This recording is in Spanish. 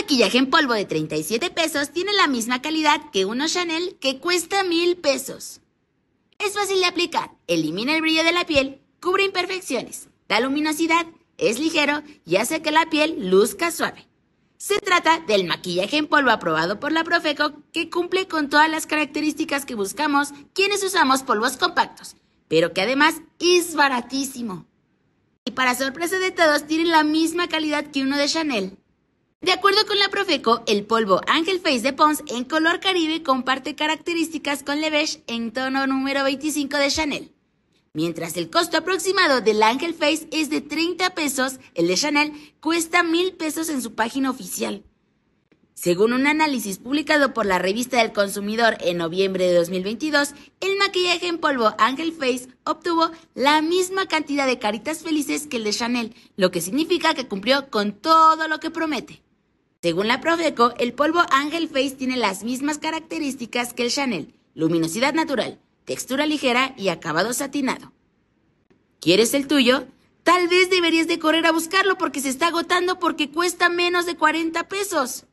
maquillaje en polvo de 37 pesos tiene la misma calidad que uno Chanel que cuesta mil pesos. Es fácil de aplicar, elimina el brillo de la piel, cubre imperfecciones, da luminosidad, es ligero y hace que la piel luzca suave. Se trata del maquillaje en polvo aprobado por la Profeco que cumple con todas las características que buscamos quienes usamos polvos compactos, pero que además es baratísimo. Y para sorpresa de todos, tiene la misma calidad que uno de Chanel. De acuerdo con la Profeco, el polvo Ángel Face de Pons en color caribe comparte características con Levesh en tono número 25 de Chanel. Mientras el costo aproximado del Ángel Face es de 30 pesos, el de Chanel cuesta 1000 pesos en su página oficial. Según un análisis publicado por la revista del consumidor en noviembre de 2022, el maquillaje en polvo Angel Face obtuvo la misma cantidad de caritas felices que el de Chanel, lo que significa que cumplió con todo lo que promete. Según la Profeco, el polvo Angel Face tiene las mismas características que el Chanel, luminosidad natural, textura ligera y acabado satinado. ¿Quieres el tuyo? Tal vez deberías de correr a buscarlo porque se está agotando porque cuesta menos de 40 pesos.